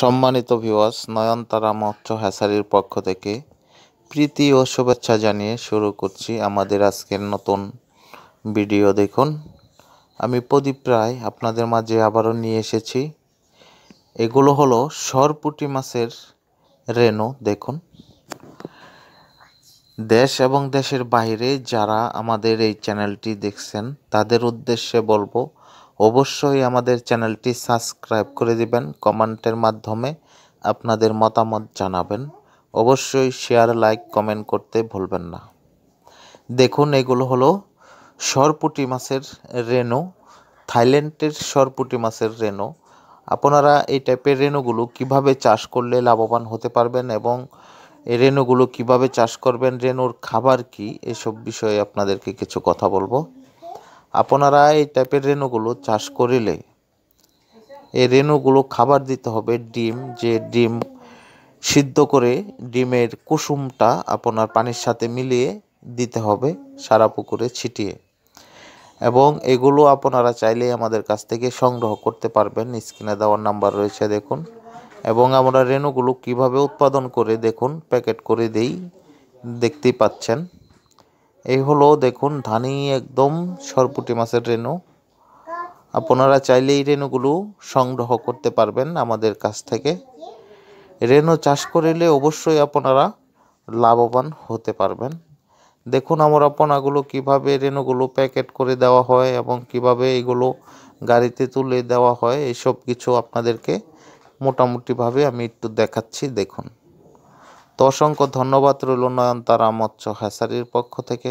সম্মানিত ভিওয়াস নয়নতারা মৎস্য হ্যাসারির পক্ষ থেকে প্রীতি ও শুভেচ্ছা জানিয়ে শুরু করছি আমাদের আজকের নতুন ভিডিও দেখুন আমি প্রদীপ রায় আপনাদের মাঝে আবারও নিয়ে এসেছি এগুলো হলো সরপুটি মাছের রেনো দেখুন দেশ এবং দেশের বাইরে যারা আমাদের এই চ্যানেলটি দেখছেন তাদের উদ্দেশ্যে বলবো অবশ্যই আমাদের চ্যানেলটি সাবস্ক্রাইব করে দিবেন কমেন্টের মাধ্যমে আপনাদের মতামত জানাবেন অবশ্যই শেয়ার লাইক কমেন্ট করতে ভুলবেন না দেখুন এগুলো হলো সরপুটি মাছের রেনু থাইল্যান্ডের সরপুটি মাছের রেনু আপনারা এই টাইপের রেনুগুলো কিভাবে চাষ করলে লাভবান হতে পারবেন এবং এই রেণুগুলো কিভাবে চাষ করবেন রেনুর খাবার কি এসব বিষয়ে আপনাদেরকে কিছু কথা বলবো আপনারা এই টাইপের রেণুগুলো চাষ করিলে এই রেণুগুলো খাবার দিতে হবে ডিম যে ডিম সিদ্ধ করে ডিমের কুসুমটা আপনার পানির সাথে মিলিয়ে দিতে হবে সারা পুকুরে ছিটিয়ে এবং এগুলো আপনারা চাইলে আমাদের কাছ থেকে সংগ্রহ করতে পারবেন স্ক্রিনে দেওয়ার নাম্বার রয়েছে দেখুন এবং আমরা রেণুগুলো কিভাবে উৎপাদন করে দেখুন প্যাকেট করে দেই দেখতেই পাচ্ছেন এই হলো দেখুন ধানি একদম সরপুটি মাছের রেণু আপনারা চাইলে এই রেণুগুলো সংগ্রহ করতে পারবেন আমাদের কাছ থেকে রেণু চাষ করিলে অবশ্যই আপনারা লাভবান হতে পারবেন দেখুন আমার আপনাগুলো কিভাবে রেণুগুলো প্যাকেট করে দেওয়া হয় এবং কিভাবে এগুলো গাড়িতে তুলে দেওয়া হয় এইসব কিছু আপনাদেরকে মোটামুটিভাবে আমি একটু দেখাচ্ছি দেখুন তো অসংখ্য ধন্যবাদ রইল নয়নতারা মৎস্য হ্যাচারির পক্ষ থেকে